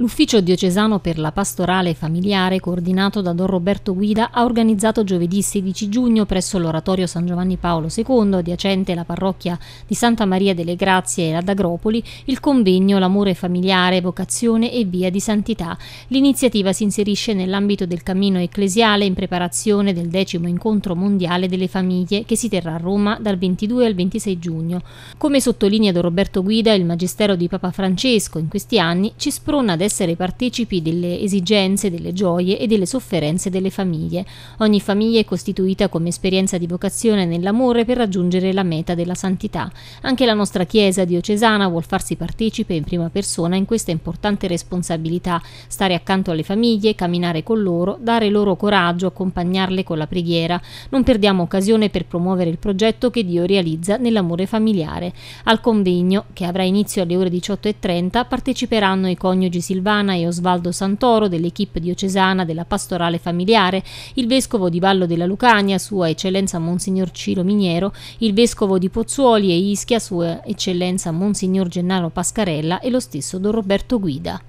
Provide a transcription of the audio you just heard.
L'Ufficio diocesano per la pastorale familiare, coordinato da Don Roberto Guida, ha organizzato giovedì 16 giugno presso l'oratorio San Giovanni Paolo II, adiacente alla parrocchia di Santa Maria delle Grazie e ad Agropoli, il convegno L'amore familiare, vocazione e via di santità. L'iniziativa si inserisce nell'ambito del cammino ecclesiale in preparazione del decimo incontro mondiale delle famiglie che si terrà a Roma dal 22 al 26 giugno. Come sottolinea Don Roberto Guida, il Magistero di Papa Francesco in questi anni ci sprona ad essere partecipi delle esigenze, delle gioie e delle sofferenze delle famiglie. Ogni famiglia è costituita come esperienza di vocazione nell'amore per raggiungere la meta della santità. Anche la nostra Chiesa diocesana vuol farsi partecipe in prima persona in questa importante responsabilità, stare accanto alle famiglie, camminare con loro, dare loro coraggio, accompagnarle con la preghiera. Non perdiamo occasione per promuovere il progetto che Dio realizza nell'amore familiare. Al convegno, che avrà inizio alle ore 18.30, parteciperanno i coniugi silvestri Silvana e Osvaldo Santoro dell'equipe diocesana della pastorale familiare, il vescovo di Vallo della Lucania, sua eccellenza Monsignor Ciro Miniero, il vescovo di Pozzuoli e Ischia, sua eccellenza Monsignor Gennaro Pascarella e lo stesso Don Roberto Guida.